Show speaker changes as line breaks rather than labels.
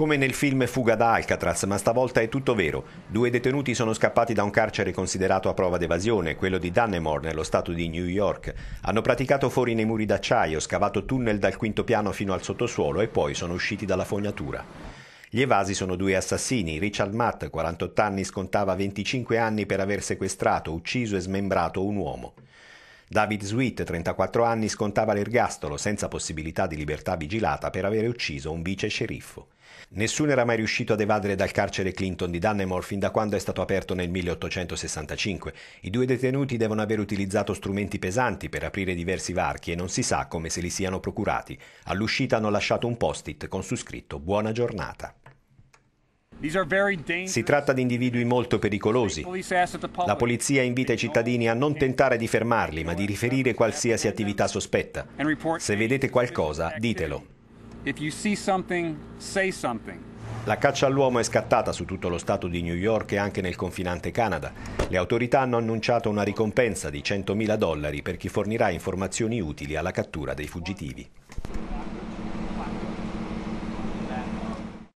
come nel film Fuga da Alcatraz, ma stavolta è tutto vero. Due detenuti sono scappati da un carcere considerato a prova d'evasione, quello di Dunnemore, nello stato di New York. Hanno praticato fuori nei muri d'acciaio, scavato tunnel dal quinto piano fino al sottosuolo e poi sono usciti dalla fognatura. Gli evasi sono due assassini. Richard Matt, 48 anni, scontava 25 anni per aver sequestrato, ucciso e smembrato un uomo. David Sweet, 34 anni, scontava l'ergastolo senza possibilità di libertà vigilata per aver ucciso un vice sceriffo. Nessuno era mai riuscito ad evadere dal carcere Clinton di Dunnemore fin da quando è stato aperto nel 1865. I due detenuti devono aver utilizzato strumenti pesanti per aprire diversi varchi e non si sa come se li siano procurati. All'uscita hanno lasciato un post-it con su scritto Buona giornata. Si tratta di individui molto pericolosi. La polizia invita i cittadini a non tentare di fermarli, ma di riferire qualsiasi attività sospetta. Se vedete qualcosa, ditelo.
If you see something, say something.
La caccia all'uomo è scattata su tutto lo stato di New York e anche nel confinante Canada. Le autorità hanno annunciato una ricompensa di 100.000 dollari per chi fornirà informazioni utili alla cattura dei fuggitivi.